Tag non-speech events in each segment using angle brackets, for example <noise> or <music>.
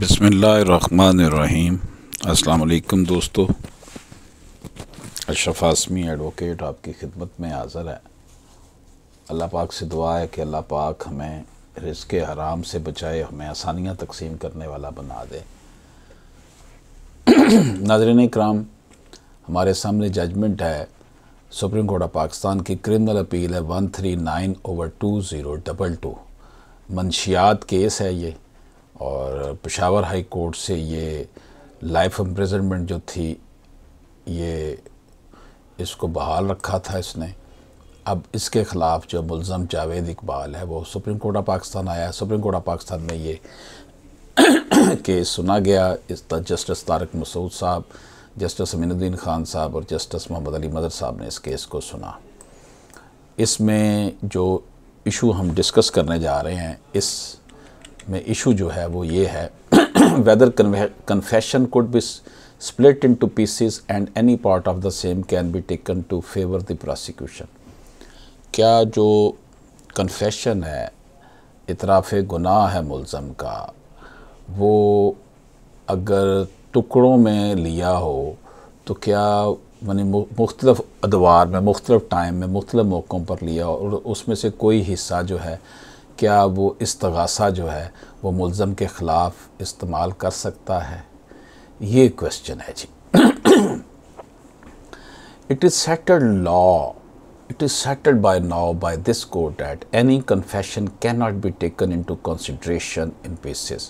बसमीम अलकुम दोस्तों अशरफ आसमी एडवोकेट आपकी खिदमत में हाज़र है अल्लाह पाक से दुआ है कि अल्लाह पाक हमें रिस्क हराम से बचाए हमें आसानियाँ तकसीम करने वाला बना दे <clears throat> नाजरन कराम हमारे सामने जजमेंट है सुप्रीम कोर्ट ऑफ पाकिस्तान की क्रिमिनल अपील है one three nine over two zero double two मनशियात केस है ये और पेशावर हाई कोर्ट से ये लाइफ इम्प्रेजनमेंट जो थी ये इसको बहाल रखा था इसने अब इसके ख़िलाफ़ जो मुलम जावेद इकबाल है वो सुप्रीम कोर्ट ऑफ पाकिस्तान आया सुप्रीम कोर्ट ऑफ पाकिस्तान में ये <coughs> केस सुना गया इस जस्टिस तारक मसूद साहब जस्टिस अमीनुद्दीन खान साहब और जस्टिस मोहम्मद अली मदर साहब ने इस केस को सुना इसमें जो इशू हम डिस्कस करने जा रहे हैं इस में इशू जो है वो ये है whether confession could be split into pieces and any part of the same can be taken to favour the prosecution क्या जो कन्फेशन है इतराफ़ गुनाह है मुलज़म का वो अगर टुकड़ों में लिया हो तो क्या मैंने मुख्तलफ़ अदवार में मुख्तलफ़ टाइम में मुख्तलिफ़ मौक़ों पर लिया और उसमें से कोई हिस्सा जो है क्या वो इसगासा जो है वो मुलम के ख़िलाफ़ इस्तेमाल कर सकता है ये क्वेश्चन है जी it is settled law it is settled by now by this court court any confession can not be taken into consideration in pieces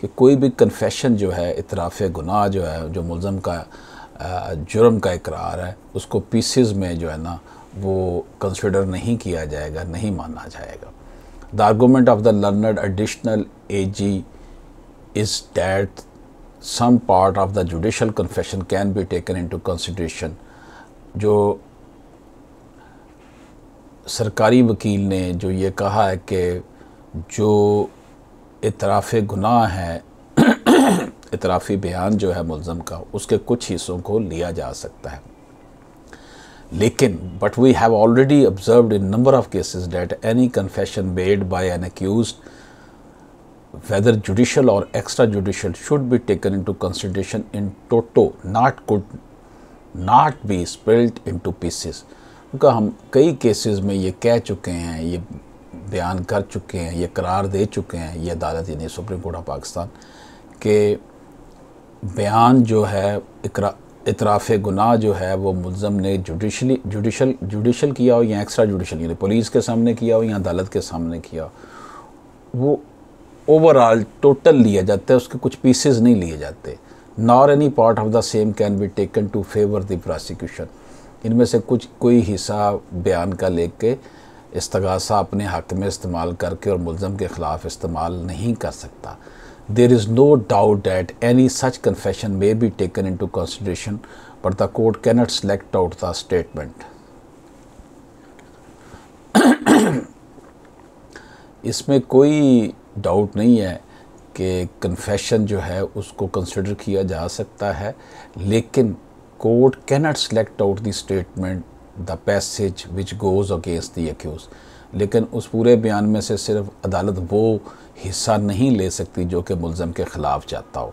कि कोई भी कन्फेशन जो है इतराफ़ गुनाह जो है जो मुलज़म का जुर्म का इकरार है उसको पीसीज में जो है ना वो कंसिडर नहीं किया जाएगा नहीं माना जाएगा The argument of the learned additional AG is that some part of the judicial confession can be taken into consideration. जो सरकारी वकील ने जो ये कहा है कि जो इतराफ़ गुनाह है इतराफ़ी बयान जो है मुलम का उसके कुछ हिस्सों को लिया जा सकता है लेकिन but we have already observe in number of cases that any confession made by an accused extra judicial should be taken into consideration in toto not not not be be into pieces क्योंकि हम कई cases में ये कह चुके हैं ये बयान कर चुके हैं ये करार दे चुके हैं ये अदालत यानी सुप्रीम कोर्ट ऑफ पाकिस्तान के बयान जो है इकरा इतराफ़ गुनाह जो है वो मुलम ने जुडिशली जुडिशल जुडिशल किया हो या एक्स्ट्रा जुडिशल यानी पुलिस के सामने किया हो या अदालत के सामने किया वो ओवरऑल टोटल लिया जाता है उसके कुछ पीसेस नहीं लिए जाते nor any part of the same can be taken to favour the prosecution इनमें से कुछ कोई हिस्सा बयान का लेके इस्तगासा अपने हक में इस्तेमाल करके और मुलम के ख़िलाफ़ इस्तेमाल नहीं कर सकता There is no doubt that any such confession may be taken into consideration, but the court cannot select out the statement. इसमें कोई डाउट नहीं है कि कन्फेशन जो है उसको कंसिडर किया जा सकता है लेकिन court cannot select out the statement the passage which goes against the accused लेकिन उस पूरे बयान में से सिर्फ अदालत वो हिस्सा नहीं ले सकती जो कि मुलम के ख़िलाफ़ जाता हो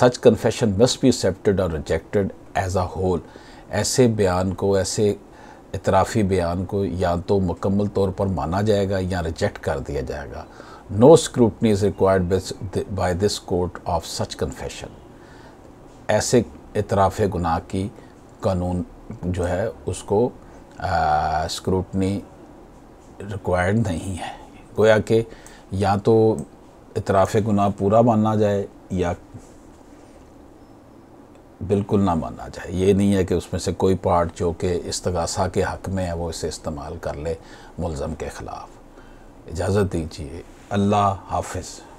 such confession must be accepted और रिजेक्टेड एज आ होल ऐसे बयान को ऐसे इतराफ़ी बयान को या तो मुकम्मल तौर पर माना जाएगा या रिजेक्ट कर दिया जाएगा no scrutiny is required by this court of such confession ऐसे इतराफ़ गुनाह की कानून जो है उसको स्क्रूटनी रिक्वायर्ड नहीं है गोया कि या तो इतराफ़ गुना पूरा माना जाए या बिल्कुल ना माना जाए ये नहीं है कि उसमें से कोई पार्ट जो कि इसतगासा के हक़ में है वो इसे इस्तेमाल कर ले मुलम के ख़िलाफ़ इजाज़त दीजिए अल्लाह हाफिज़